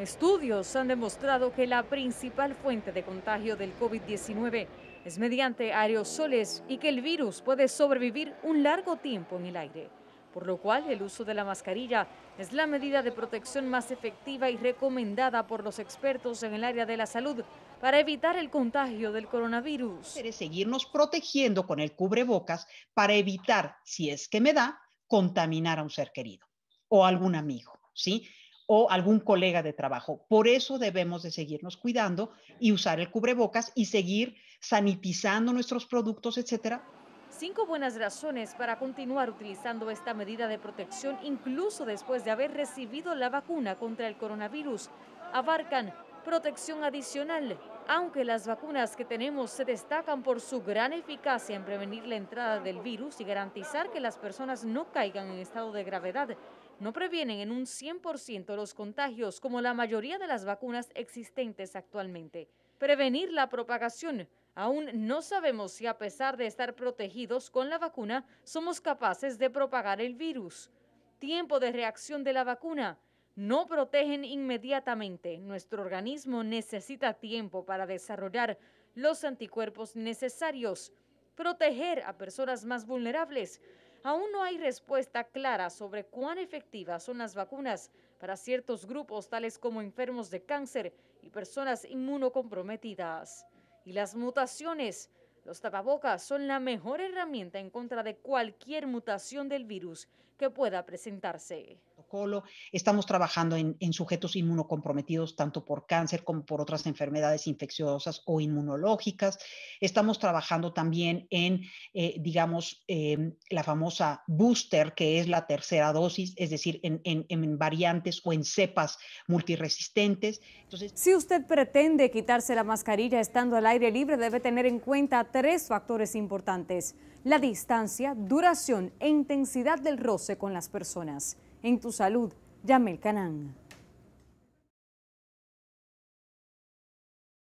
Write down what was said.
Estudios han demostrado que la principal fuente de contagio del COVID-19 es mediante aerosoles y que el virus puede sobrevivir un largo tiempo en el aire, por lo cual el uso de la mascarilla es la medida de protección más efectiva y recomendada por los expertos en el área de la salud para evitar el contagio del coronavirus. quiere seguirnos protegiendo con el cubrebocas para evitar, si es que me da, contaminar a un ser querido o algún amigo, ¿sí? o algún colega de trabajo. Por eso debemos de seguirnos cuidando y usar el cubrebocas y seguir sanitizando nuestros productos, etcétera. Cinco buenas razones para continuar utilizando esta medida de protección incluso después de haber recibido la vacuna contra el coronavirus abarcan protección adicional, aunque las vacunas que tenemos se destacan por su gran eficacia en prevenir la entrada del virus y garantizar que las personas no caigan en estado de gravedad, no previenen en un 100% los contagios como la mayoría de las vacunas existentes actualmente. Prevenir la propagación. Aún no sabemos si a pesar de estar protegidos con la vacuna, somos capaces de propagar el virus. Tiempo de reacción de la vacuna no protegen inmediatamente. Nuestro organismo necesita tiempo para desarrollar los anticuerpos necesarios. Proteger a personas más vulnerables. Aún no hay respuesta clara sobre cuán efectivas son las vacunas para ciertos grupos tales como enfermos de cáncer y personas inmunocomprometidas. Y las mutaciones. Los tapabocas son la mejor herramienta en contra de cualquier mutación del virus que pueda presentarse. Estamos trabajando en, sujetos inmunocomprometidos tanto por cáncer como por otras enfermedades infecciosas o inmunológicas. Estamos trabajando también en, eh, digamos, em, la famosa booster, que es la tercera dosis, es decir, en, variantes o en cepas multiresistentes. Entonces, si usted pretende quitarse la mascarilla estando al aire libre, debe tener en cuenta tres factores importantes. La distancia, duración e intensidad del roce con las personas en tu salud. Llame el Canán.